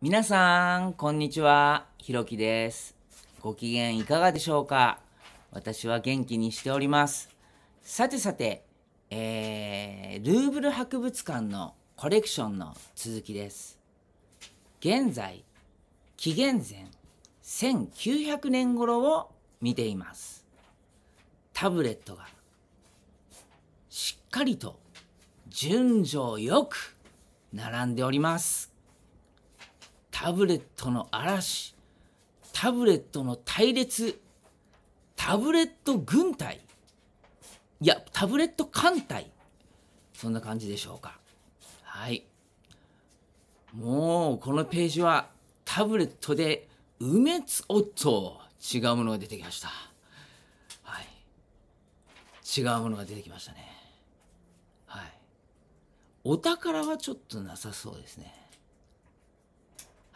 皆さん、こんにちは。ひろきです。ご機嫌いかがでしょうか私は元気にしております。さてさて、えー、ルーブル博物館のコレクションの続きです。現在、紀元前1900年頃を見ています。タブレットがしっかりと順序よく並んでおります。タブレットの嵐タブレットの隊列タブレット軍隊いやタブレット艦隊そんな感じでしょうかはいもうこのページはタブレットで埋めつおっと違うものが出てきましたはい違うものが出てきましたねはいお宝はちょっとなさそうですね